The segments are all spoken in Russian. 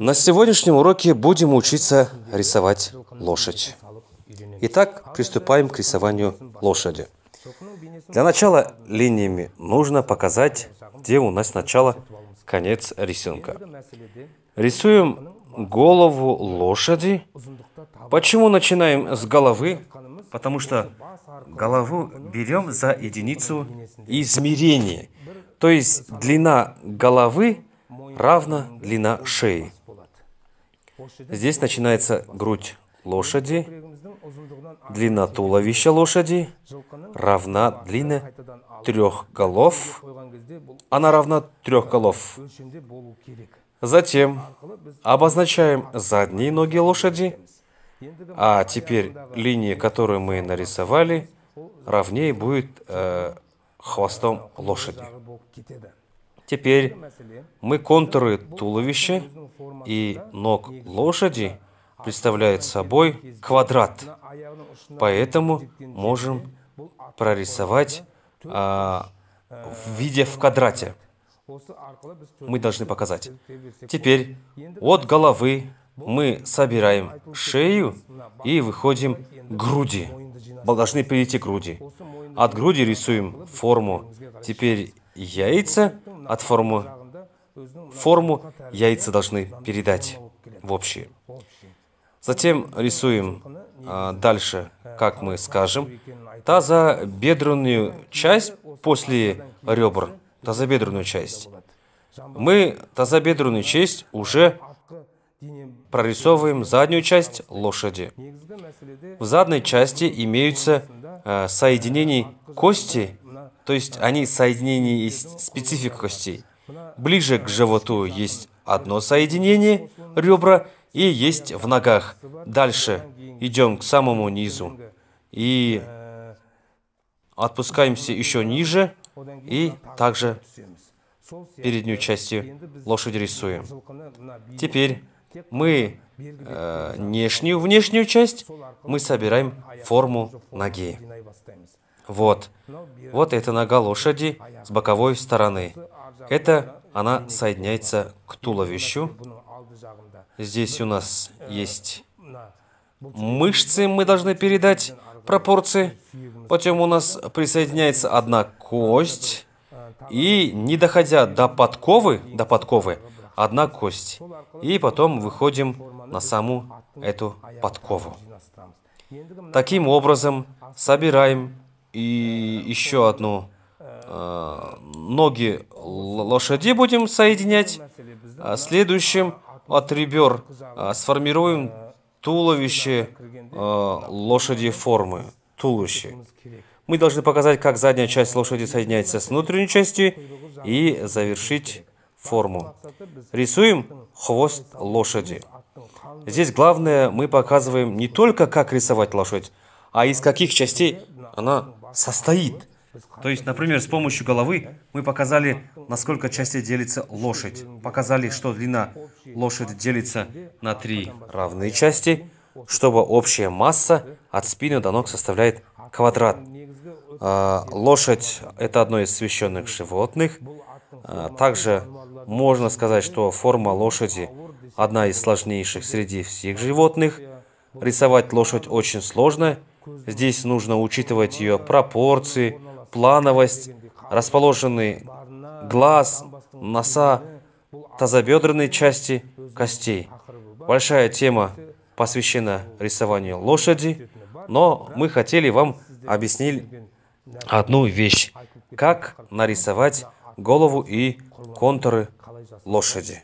На сегодняшнем уроке будем учиться рисовать лошадь. Итак, приступаем к рисованию лошади. Для начала линиями нужно показать, где у нас начало, конец рисунка. Рисуем голову лошади. Почему начинаем с головы? Потому что голову берем за единицу измерения. То есть длина головы равна длина шеи. Здесь начинается грудь лошади, длина туловища лошади равна длине трех голов. Она равна трех голов. Затем обозначаем задние ноги лошади. А теперь линии, которую мы нарисовали, равнее будет э, хвостом лошади. Теперь мы контуры туловища и ног лошади а представляет собой квадрат. А Поэтому можем прорисовать а, в э, виде в квадрате. Мы должны показать. Теперь от головы мы собираем шею и выходим к груди. Должны перейти к груди. От груди рисуем форму. Теперь яйца от формы форму яйца должны передать в общие. Затем рисуем а, дальше, как мы скажем, тазобедренную часть после ребр, тазобедренную часть. Мы тазобедренную часть уже прорисовываем заднюю часть лошади. В задней части имеются э, а, соединения кости, то есть они соединения из специфик костей. Ближе к животу есть одно соединение, ребра, и есть в ногах. Дальше идем к самому низу. И отпускаемся еще ниже, и также переднюю часть лошади рисуем. Теперь мы э, внешнюю, внешнюю часть, мы собираем форму ноги. Вот. Вот это нога лошади с боковой стороны. Это она соединяется к туловищу. Здесь у нас есть мышцы, мы должны передать пропорции. Потом у нас присоединяется одна кость. И не доходя до подковы, до подковы, одна кость. И потом выходим на саму эту подкову. Таким образом собираем и еще одну Э, ноги лошади будем соединять. А следующим от ребер а, сформируем туловище э, лошади формы, туловище. Мы должны показать, как задняя часть лошади соединяется с внутренней частью и завершить форму. Рисуем хвост лошади. Здесь главное, мы показываем не только, как рисовать лошадь, а из каких частей она состоит. То есть, например, с помощью головы мы показали, насколько части делится лошадь. Показали, что длина лошади делится на три равные части, чтобы общая масса от спины до ног составляет квадрат. А, лошадь – это одно из священных животных. А, также можно сказать, что форма лошади – одна из сложнейших среди всех животных. Рисовать лошадь очень сложно. Здесь нужно учитывать ее пропорции – плановость, расположенный глаз, носа, тазобедренной части костей. Большая тема посвящена рисованию лошади, но мы хотели вам объяснить одну вещь. Как нарисовать голову и контуры лошади.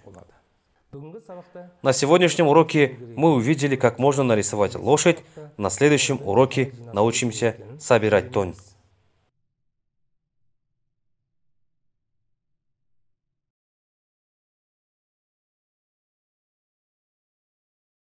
На сегодняшнем уроке мы увидели, как можно нарисовать лошадь. На следующем уроке научимся собирать тонь.